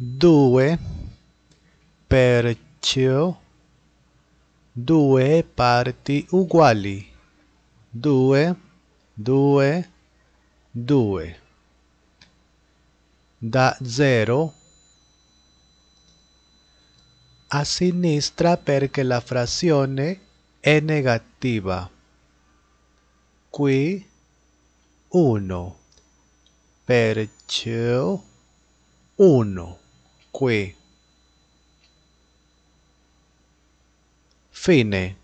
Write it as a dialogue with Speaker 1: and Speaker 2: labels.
Speaker 1: 2 perciò due parti uguali due due due da zero a sinistra perché la frazione è negativa qui 1 perciò 1 que fe